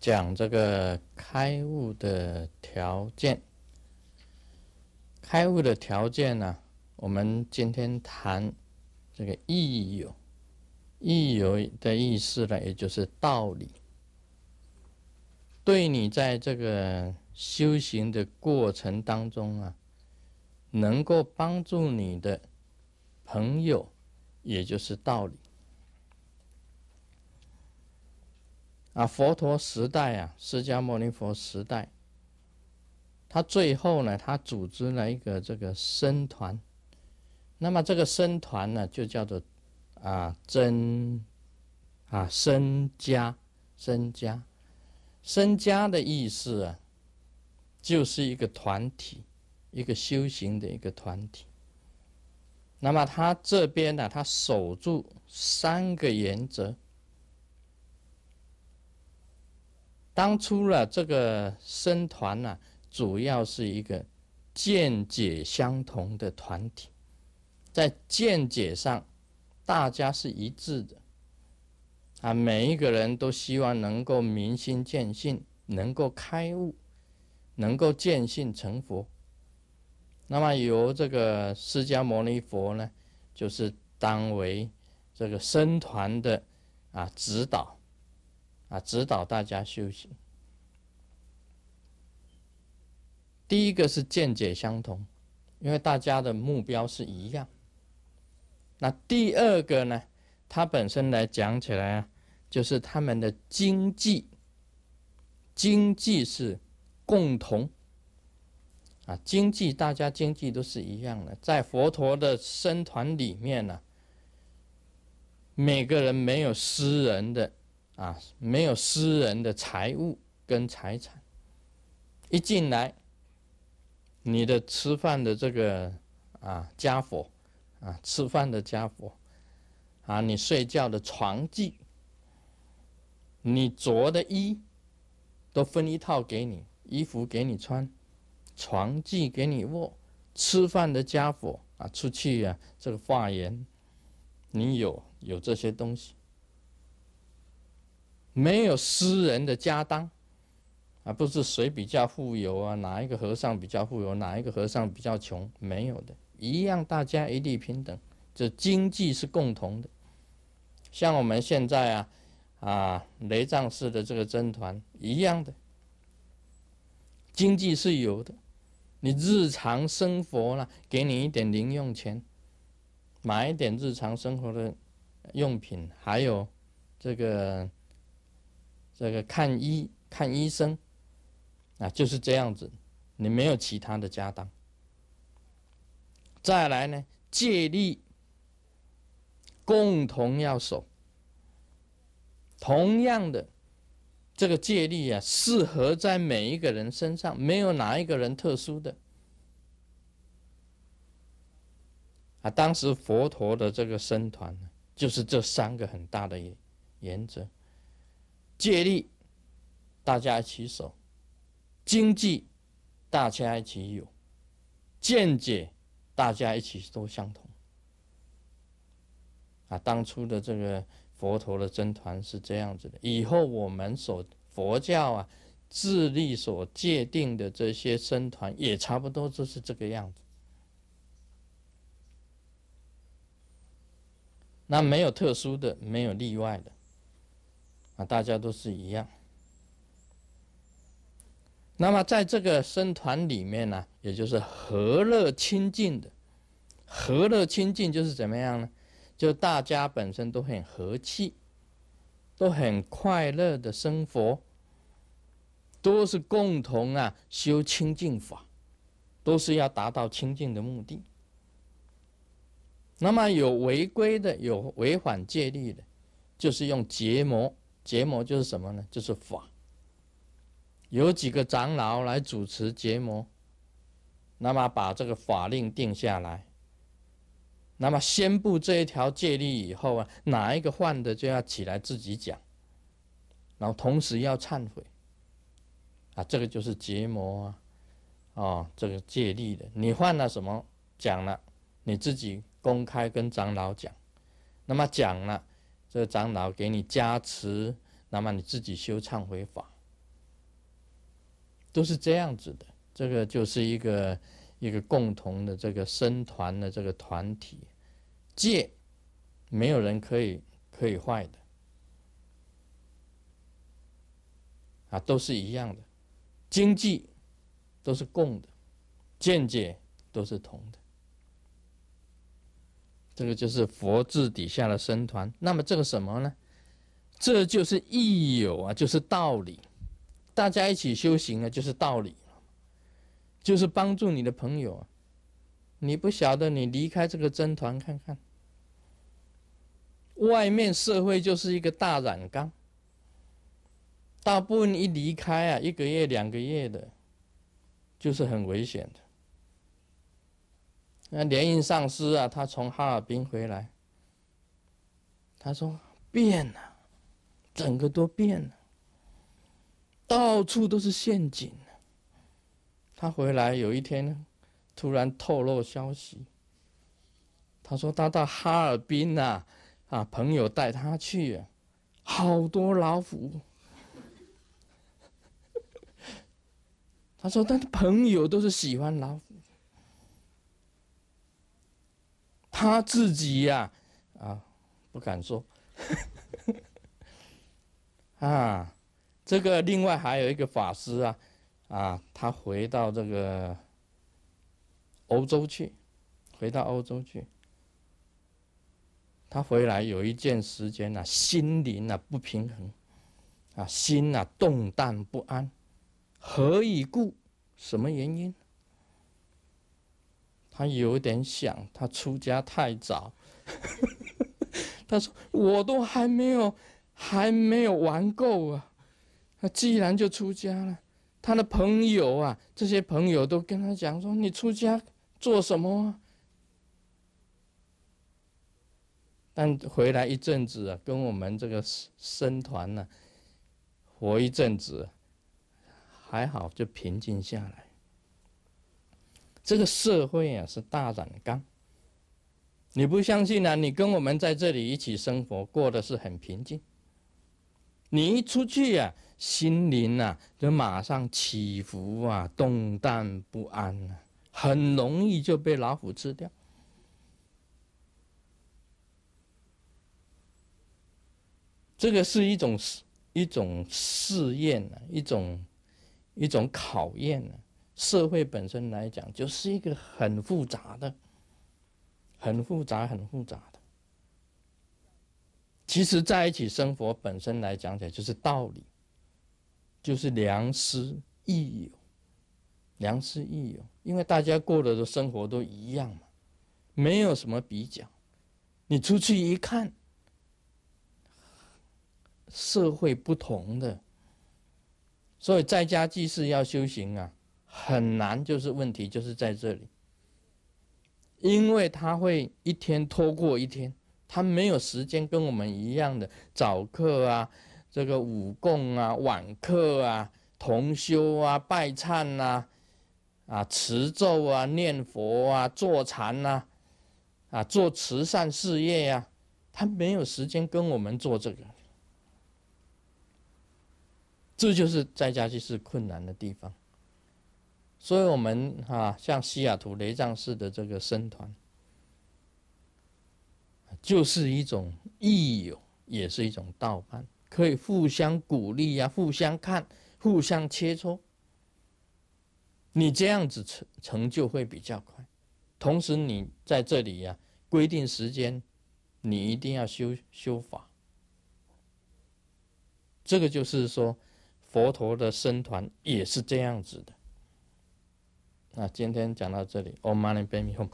讲这个开悟的条件，开悟的条件呢？我们今天谈这个义有，义有的意思呢，也就是道理，对你在这个修行的过程当中啊，能够帮助你的朋友，也就是道理。啊，佛陀时代啊，释迦牟尼佛时代，他最后呢，他组织了一个这个僧团，那么这个僧团呢，就叫做啊真啊僧伽，僧伽，僧伽的意思啊，就是一个团体，一个修行的一个团体。那么他这边呢，他守住三个原则。当初了，这个僧团呢，主要是一个见解相同的团体，在见解上大家是一致的啊，每一个人都希望能够明心见性，能够开悟，能够见性成佛。那么由这个释迦牟尼佛呢，就是当为这个僧团的啊指导。啊，指导大家修行。第一个是见解相同，因为大家的目标是一样。那第二个呢？它本身来讲起来啊，就是他们的经济，经济是共同啊，经济大家经济都是一样的。在佛陀的僧团里面呢，每个人没有私人的。啊，没有私人的财物跟财产。一进来，你的吃饭的这个啊家伙，啊，吃饭的家伙，啊，你睡觉的床具，你着的衣都分一套给你，衣服给你穿，床具给你卧，吃饭的家伙啊，出去啊这个化缘，你有有这些东西。没有私人的家当，啊，不是谁比较富有啊？哪一个和尚比较富有？哪一个和尚比较穷？没有的，一样，大家一律平等，这经济是共同的。像我们现在啊，啊，雷藏寺的这个僧团一样的，经济是有的，你日常生活呢，给你一点零用钱，买一点日常生活的用品，还有这个。这个看医看医生啊，就是这样子，你没有其他的家当。再来呢，借力共同要守。同样的，这个借力啊，适合在每一个人身上，没有哪一个人特殊的。啊，当时佛陀的这个僧团，就是这三个很大的原则。借力，大家一起守，经济大家一起有，见解大家一起都相同。啊，当初的这个佛陀的真团是这样子的，以后我们所佛教啊自力所界定的这些僧团也差不多就是这个样子。那没有特殊的，没有例外的。啊，大家都是一样。那么在这个僧团里面呢，也就是和乐清净的，和乐清净就是怎么样呢？就大家本身都很和气，都很快乐的生活，都是共同啊修清净法，都是要达到清净的目的。那么有违规的，有违反戒律的，就是用结魔。结魔就是什么呢？就是法，有几个长老来主持结魔，那么把这个法令定下来，那么宣布这一条戒律以后啊，哪一个犯的就要起来自己讲，然后同时要忏悔，啊，这个就是结魔啊，哦，这个戒律的，你犯了什么讲了，你自己公开跟长老讲，那么讲了。这长老给你加持，那么你自己修忏悔法，都是这样子的。这个就是一个一个共同的这个生团的这个团体戒，没有人可以可以坏的啊，都是一样的，经济都是共的，见解都是同的。这个就是佛字底下的僧团，那么这个什么呢？这就是益友啊，就是道理。大家一起修行啊，就是道理，就是帮助你的朋友。你不晓得，你离开这个僧团看看，外面社会就是一个大染缸。大部分一离开啊，一个月、两个月的，就是很危险的。那联营上司啊，他从哈尔滨回来，他说变了，整个都变了，到处都是陷阱。他回来有一天呢，突然透露消息，他说他到哈尔滨呐，啊朋友带他去，好多老虎。他说他的朋友都是喜欢老虎。他自己呀，啊，不敢说，啊，这个另外还有一个法师啊，啊，他回到这个欧洲去，回到欧洲去，他回来有一段时间呢，心灵啊不平衡，啊，心啊动荡不安，何以故？什么原因？他有点想，他出家太早。他说：“我都还没有，还没有玩够啊！”他既然就出家了，他的朋友啊，这些朋友都跟他讲说：“你出家做什么？”但回来一阵子啊，跟我们这个僧团呢，活一阵子，还好就平静下来。这个社会啊是大染缸，你不相信啊？你跟我们在这里一起生活，过的是很平静。你一出去啊，心灵啊就马上起伏啊，动荡不安啊，很容易就被老虎吃掉。这个是一种一种试验啊，一种一种考验啊。社会本身来讲，就是一个很复杂的、很复杂、很复杂的。其实，在一起生活本身来讲起来，就是道理，就是良师益友，良师益友。因为大家过的生活都一样嘛，没有什么比较。你出去一看，社会不同的，所以在家即是要修行啊。很难，就是问题，就是在这里，因为他会一天拖过一天，他没有时间跟我们一样的早课啊，这个午供啊、晚课啊、同修啊、拜忏呐、啊持咒啊、念佛啊、坐禅呐、啊做慈善事业呀，他没有时间跟我们做这个，这就是在家就是困难的地方。所以，我们哈像西雅图雷藏寺的这个僧团，就是一种益友，也是一种道伴，可以互相鼓励呀，互相看，互相切磋。你这样子成成就会比较快。同时，你在这里呀，规定时间，你一定要修修法。这个就是说，佛陀的僧团也是这样子的。那今天讲到这里，All money b a b y home。